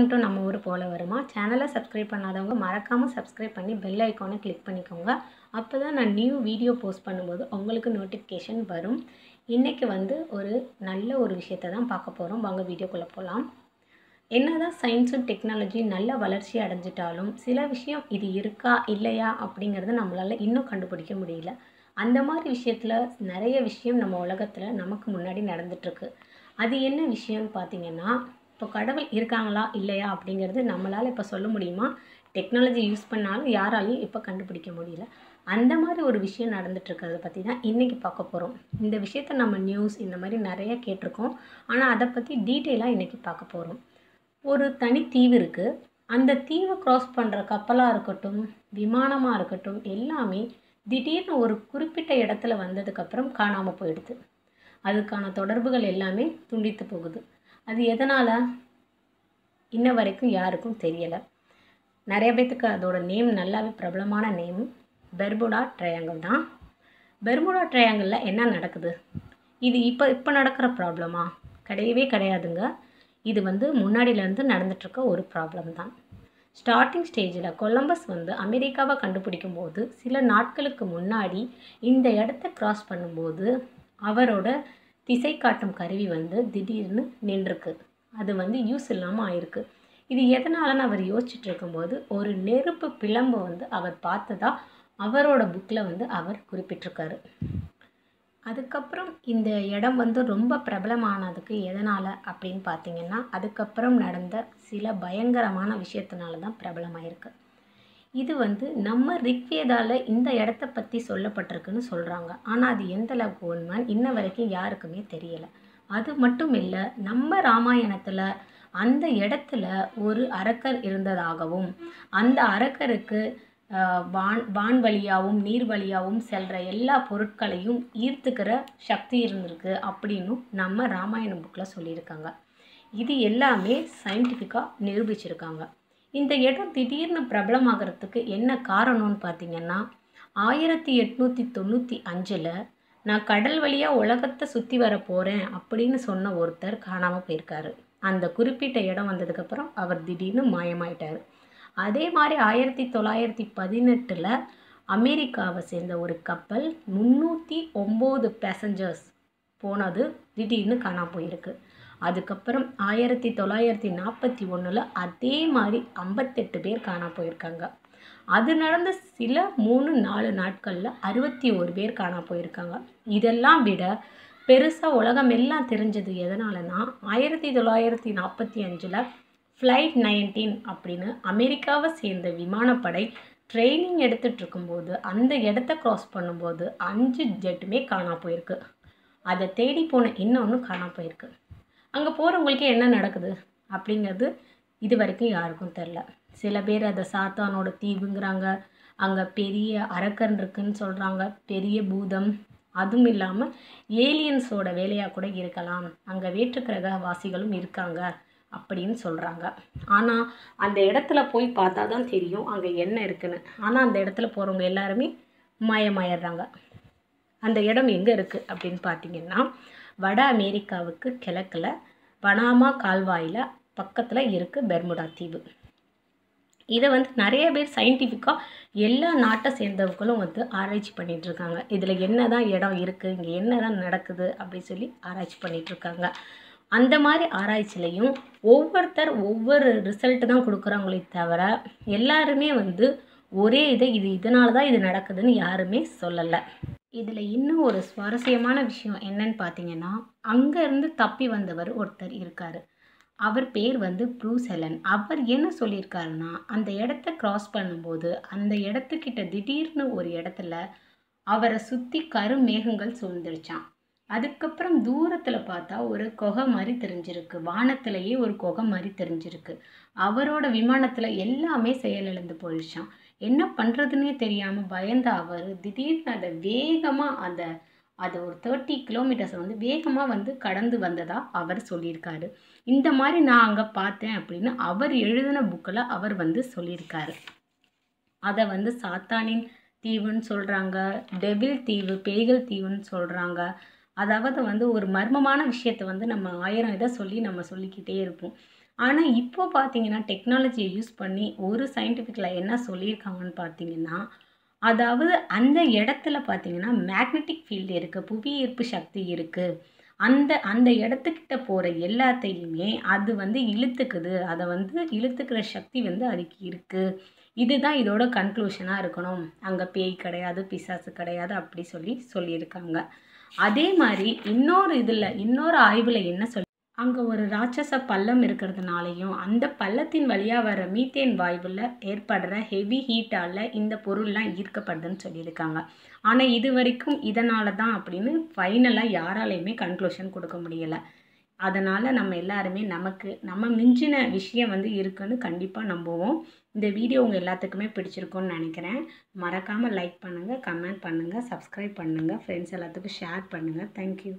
welcome to நம்ம ஊர் போல வருமா சேனலை சப்ஸ்கிரைப் பண்ணாதவங்க மறக்காமல் சப்ஸ்கிரைப் பண்ணி பெல் ஐக்கானை கிளிக் பண்ணிக்கோங்க அப்போ தான் நான் நியூ வீடியோ போஸ்ட் பண்ணும்போது உங்களுக்கு நோட்டிஃபிகேஷன் வரும் இன்றைக்கி வந்து ஒரு நல்ல ஒரு விஷயத்தை தான் பார்க்க போகிறோம் வாங்க வீடியோக்குள்ளே போகலாம் என்ன தான் சயின்ஸும் டெக்னாலஜி நல்ல வளர்ச்சி அடைஞ்சிட்டாலும் சில விஷயம் இது இருக்கா இல்லையா அப்படிங்கிறத நம்மளால் இன்னும் கண்டுபிடிக்க முடியல அந்த மாதிரி விஷயத்தில் நிறைய விஷயம் நம்ம உலகத்தில் நமக்கு முன்னாடி நடந்துகிட்ருக்கு அது என்ன விஷயம்னு பார்த்திங்கன்னா இப்போ கடவுள் இருக்காங்களா இல்லையா அப்படிங்கிறது நம்மளால் இப்போ சொல்ல முடியுமா டெக்னாலஜி யூஸ் பண்ணாலும் யாராலையும் இப்போ கண்டுபிடிக்க முடியல அந்த மாதிரி ஒரு விஷயம் நடந்துட்டுருக்கிறத பற்றி தான் இன்றைக்கி பார்க்க போகிறோம் இந்த விஷயத்த நம்ம நியூஸ் இந்த மாதிரி நிறையா கேட்டிருக்கோம் ஆனால் அதை பற்றி டீட்டெயிலாக இன்றைக்கி பார்க்க போகிறோம் ஒரு தனி தீவு இருக்குது அந்த தீவை க்ராஸ் பண்ணுற கப்பலாக இருக்கட்டும் விமானமாக இருக்கட்டும் எல்லாமே திடீர்னு ஒரு குறிப்பிட்ட இடத்துல வந்ததுக்கப்புறம் காணாமல் போயிடுது அதுக்கான தொடர்புகள் எல்லாமே துண்டித்து போகுது அது எதனால் இன்ன வரைக்கும் யாருக்கும் தெரியலை நிறைய பேர்த்துக்கு அதோட நேம் நல்லாவே பிரபலமான நேம் பெர்முடா ட்ரையாங்கல் தான் பெர்முடா ட்ரையாங்கிளில் என்ன நடக்குது இது இப்போ இப்போ நடக்கிற ப்ராப்ளமா கிடையவே கிடையாதுங்க இது வந்து முன்னாடியிலேருந்து நடந்துகிட்ருக்க ஒரு ப்ராப்ளம் தான் ஸ்டார்டிங் ஸ்டேஜில் கொலம்பஸ் வந்து அமெரிக்காவை கண்டுபிடிக்கும் போது சில நாட்களுக்கு முன்னாடி இந்த இடத்த க்ராஸ் பண்ணும்போது அவரோட திசை காட்டும் கருவி வந்து திடீர்னு நின்றுருக்கு அது வந்து யூஸ் இல்லாமல் ஆயிருக்கு இது எதனாலன்னு அவர் யோசிச்சுட்டு இருக்கும்போது ஒரு நெருப்பு பிளம்பு வந்து அவர் பார்த்ததா அவரோட புக்கில் வந்து அவர் குறிப்பிட்டிருக்காரு அதுக்கப்புறம் இந்த இடம் வந்து ரொம்ப பிரபலமானதுக்கு எதனால் அப்படின்னு பார்த்தீங்கன்னா அதுக்கப்புறம் நடந்த சில பயங்கரமான விஷயத்தினால தான் பிரபலமாயிருக்கு இது வந்து நம்ம ரிக்வேதாவில் இந்த இடத்த பற்றி சொல்லப்பட்டிருக்குன்னு சொல்கிறாங்க ஆனால் அது எந்த அளவுக்கு உண்மைன்னு இன்ன வரைக்கும் யாருக்குமே தெரியலை அது மட்டும் இல்லை நம்ம ராமாயணத்தில் அந்த இடத்துல ஒரு அரக்கர் இருந்ததாகவும் அந்த அரக்கருக்கு வான் வான் வழியாகவும் நீர் வழியாகவும் செல்கிற எல்லா பொருட்களையும் ஈர்த்துக்கிற சக்தி இருந்திருக்கு அப்படின்னு நம்ம ராமாயணம் புக்கில் சொல்லியிருக்காங்க இது எல்லாமே சயின்டிஃபிக்காக நிரூபிச்சிருக்காங்க இந்த இடம் திடீர்னு பிரபலமாகிறதுக்கு என்ன காரணம்னு பார்த்தீங்கன்னா ஆயிரத்தி எட்நூற்றி தொண்ணூற்றி அஞ்சில் நான் கடல் வழியாக உலகத்தை சுற்றி வர போகிறேன் அப்படின்னு சொன்ன ஒருத்தர் காணாமல் போயிருக்காரு அந்த குறிப்பிட்ட இடம் வந்ததுக்கப்புறம் அவர் திடீர்னு மாயமாயிட்டார் அதே மாதிரி ஆயிரத்தி தொள்ளாயிரத்தி பதினெட்டில் அமெரிக்காவை சேர்ந்த ஒரு கப்பல் முந்நூற்றி ஒம்பது பேசஞ்சர்ஸ் போனது திடீர்னு காணாமல் போயிருக்கு அதுக்கப்புறம் ஆயிரத்தி தொள்ளாயிரத்தி நாற்பத்தி ஒன்றில் அதே மாதிரி ஐம்பத்தெட்டு பேர் காணா போயிருக்காங்க அது நடந்த சில மூணு நாலு நாட்களில் அறுபத்தி ஒரு பேர் காணா போயிருக்காங்க இதெல்லாம் விட பெருசாக உலகம் எல்லாம் தெரிஞ்சது எதனாலனா ஆயிரத்தி தொள்ளாயிரத்தி நாற்பத்தி அஞ்சில் ஃப்ளைட் நைன்டீன் அப்படின்னு அமெரிக்காவை சேர்ந்த விமானப்படை ட்ரைனிங் எடுத்துகிட்டு இருக்கும்போது அந்த இடத்த க்ராஸ் பண்ணும்போது அஞ்சு ஜெட்டுமே காணா போயிருக்கு அதை தேடி போன இன்னொன்று காணா போயிருக்கு அங்கே போகிறவங்களுக்கு என்ன நடக்குது அப்படிங்கிறது இது வரைக்கும் யாருக்கும் தெரில சில பேர் அதை சாத்தானோட தீவுங்கிறாங்க அங்கே பெரிய அரக்கன் இருக்குன்னு சொல்கிறாங்க பெரிய பூதம் அதுவும் இல்லாமல் ஏலியன்ஸோட வேலையாக கூட இருக்கலாம் அங்கே வேற்றுக்கிரக வாசிகளும் இருக்காங்க அப்படின்னு சொல்கிறாங்க ஆனால் அந்த இடத்துல போய் பார்த்தா தான் தெரியும் அங்கே என்ன இருக்குன்னு ஆனால் அந்த இடத்துல போகிறவங்க எல்லாருமே மயமாயிடுறாங்க அந்த இடம் எங்கே இருக்குது அப்படின்னு பார்த்தீங்கன்னா வட அமெரிக்காவுக்கு கிழக்கில் பனாமா கால்வாயில் பக்கத்தில் இருக்குது பெர்முடா தீவு இதை வந்து நிறைய பேர் சயின்டிஃபிக்காக எல்லா நாட்டை சேர்ந்தவர்களும் வந்து ஆராய்ச்சி பண்ணிகிட்ருக்காங்க இதில் என்ன தான் இடம் இருக்குது இங்கே என்ன தான் நடக்குது அப்படின்னு சொல்லி ஆராய்ச்சி பண்ணிகிட்ருக்காங்க அந்த மாதிரி ஆராய்ச்சிலையும் ஒவ்வொருத்தர் ஒவ்வொரு ரிசல்ட்டு தான் கொடுக்குறாங்களே தவிர எல்லாருமே வந்து ஒரே இதை இது இதனால தான் இது நடக்குதுன்னு யாருமே சொல்லலை இதில் இன்னும் ஒரு சுவாரஸ்யமான விஷயம் என்னன்னு பார்த்தீங்கன்னா அங்கேருந்து தப்பி வந்தவர் ஒருத்தர் இருக்கார் அவர் பேர் வந்து ப்ரூஸ் ஹெலன் அவர் என்ன சொல்லியிருக்காருன்னா அந்த இடத்த க்ராஸ் பண்ணும்போது அந்த இடத்துக்கிட்ட திடீர்னு ஒரு இடத்துல அவரை சுற்றி கருமேகங்கள் சூழ்ந்துருச்சான் அதுக்கப்புறம் தூரத்தில் பார்த்தா ஒரு குகை மாதிரி தெரிஞ்சிருக்கு வானத்திலேயே ஒரு குகை மாதிரி தெரிஞ்சிருக்கு அவரோட விமானத்தில் எல்லாமே செயலிழந்து போயிடுச்சான் என்ன பண்ணுறதுன்னே தெரியாமல் பயந்த அவர் திடீர்னு அதை வேகமாக அந்த அதை ஒரு தேர்ட்டி கிலோமீட்டர்ஸ் வந்து வேகமாக வந்து கடந்து வந்ததாக அவர் சொல்லியிருக்காரு இந்த மாதிரி நான் அங்கே பார்த்தேன் அப்படின்னு அவர் எழுதின புக்கில் அவர் வந்து சொல்லியிருக்காரு அதை வந்து சாத்தானின் தீவுன்னு சொல்கிறாங்க டெவில் தீவு பேய்கள் தீவுன்னு சொல்கிறாங்க அதாவது வந்து ஒரு மர்மமான விஷயத்தை வந்து நம்ம ஆயிரம் இதை சொல்லி நம்ம சொல்லிக்கிட்டே இருப்போம் ஆனால் இப்போ பார்த்தீங்கன்னா டெக்னாலஜியை யூஸ் பண்ணி ஒரு சயின்டிஃபிக்கில் என்ன சொல்லியிருக்காங்கன்னு பார்த்தீங்கன்னா அதாவது அந்த இடத்துல பார்த்தீங்கன்னா மேக்னெட்டிக் ஃபீல்டு இருக்குது புவி ஈர்ப்பு சக்தி இருக்குது அந்த அந்த இடத்துக்கிட்ட போகிற எல்லாத்தையுமே அது வந்து இழுத்துக்குது அதை வந்து இழுத்துக்கிற சக்தி வந்து அதுக்கு இருக்குது இதுதான் இதோட கன்க்ளூஷனாக இருக்கணும் அங்கே பேய் கிடையாது பிசாசு கிடையாது அப்படி சொல்லி சொல்லியிருக்காங்க அதே மாதிரி இன்னொரு இதில் இன்னொரு ஆய்வில் என்ன சொல்லி அங்கே ஒரு ராட்சச பள்ளம் இருக்கிறதுனாலையும் அந்த பள்ளத்தின் வழியாக வர மீத்தேன் வாயுவில் ஏற்படுற ஹெவி ஹீட்டால் இந்த பொருள்லாம் ஈர்க்கப்படுதுன்னு சொல்லியிருக்காங்க ஆனால் இது வரைக்கும் இதனால தான் அப்படின்னு ஃபைனலாக யாராலையுமே கன்க்ளூஷன் கொடுக்க முடியலை அதனால் நம்ம எல்லாருமே நமக்கு நம்ம மிஞ்சின விஷயம் வந்து இருக்குன்னு கண்டிப்பாக நம்புவோம் இந்த வீடியோ உங்கள் எல்லாத்துக்குமே பிடிச்சிருக்கும்னு நினைக்கிறேன் மறக்காமல் லைக் பண்ணுங்கள் கமெண்ட் பண்ணுங்கள் சப்ஸ்கிரைப் பண்ணுங்கள் ஃப்ரெண்ட்ஸ் எல்லாத்துக்கும் ஷேர் பண்ணுங்கள் தேங்க்யூ